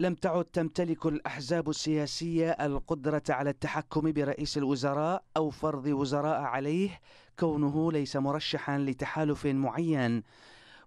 لم تعد تمتلك الأحزاب السياسية القدرة على التحكم برئيس الوزراء أو فرض وزراء عليه كونه ليس مرشحا لتحالف معين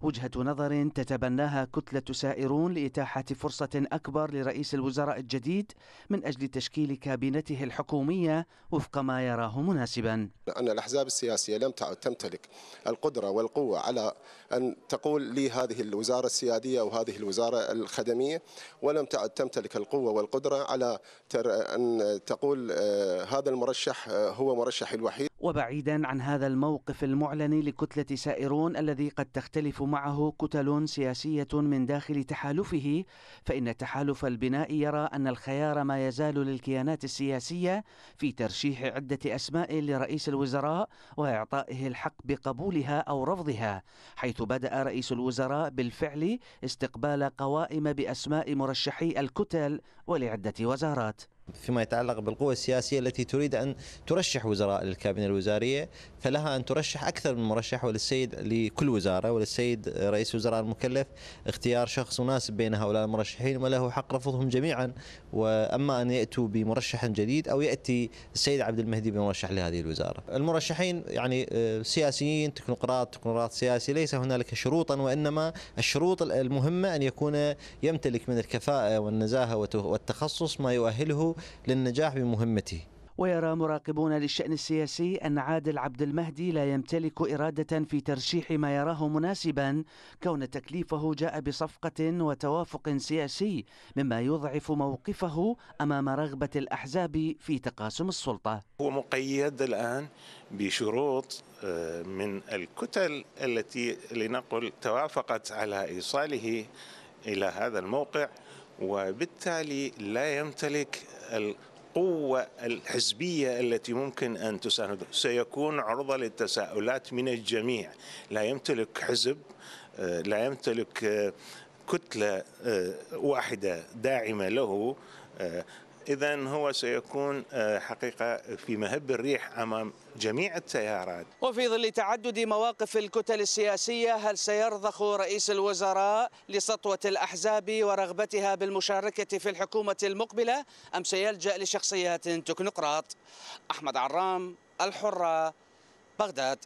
وجهة نظر تتبناها كتلة سائرون لإتاحة فرصة أكبر لرئيس الوزراء الجديد من أجل تشكيل كابينته الحكومية وفق ما يراه مناسبا أن الأحزاب السياسية لم تعد تمتلك القدرة والقوة على أن تقول لي هذه الوزارة السيادية أو هذه الوزارة الخدمية ولم تعد تمتلك القوة والقدرة على أن تقول آه، هذا المرشح آه، هو مرشح الوحيد وبعيدا عن هذا الموقف المعلن لكتلة سائرون الذي قد تختلف معه كتل سياسية من داخل تحالفه فإن التحالف البنائي يرى أن الخيار ما يزال للكيانات السياسية في ترشيح عدة أسماء لرئيس الوزراء وإعطائه الحق بقبولها أو رفضها حيث بدأ رئيس الوزراء بالفعل استقبال قوائم بأسماء مرشحي الكتل ولعدة وزارات فيما يتعلق بالقوى السياسية التي تريد أن ترشح وزراء للكابينة الوزارية فلها أن ترشح أكثر من مرشح وللسيد لكل وزارة وللسيد رئيس وزراء المكلف اختيار شخص مناسب بين هؤلاء المرشحين وله حق رفضهم جميعا وأما أن يأتوا بمرشح جديد أو يأتي السيد عبد المهدي بمرشح لهذه الوزارة المرشحين يعني آه، سياسيين تكنوقراط تكنوقراط سياسي ليس هنالك شروطا وإنما الشروط المهمة أن يكون يمتلك من الكفاءة والنزاهة والتخصص ما يؤهله للنجاح بمهمته ويرى مراقبون للشأن السياسي أن عادل عبد المهدي لا يمتلك إرادة في ترشيح ما يراه مناسبا كون تكليفه جاء بصفقة وتوافق سياسي مما يضعف موقفه أمام رغبة الأحزاب في تقاسم السلطة هو مقيد الآن بشروط آه، من الكتل التي لنقل توافقت على إيصاله إلى هذا الموقع وبالتالي لا يمتلك القوة الحزبية التي ممكن أن تساند سيكون عرضة للتساؤلات من الجميع لا يمتلك حزب آه، لا يمتلك آه، كتلة آه، واحدة داعمة له إذا هو سيكون آه، حقيقة في مهب الريح أمام جميع التيارات وفي ظل تعدد مواقف الكتل السياسية هل سيرضخ رئيس الوزراء لسطوة الأحزاب ورغبتها بالمشاركة في الحكومة المقبلة أم سيلجأ لشخصيات تكنقراط أحمد عرام الحرة بغداد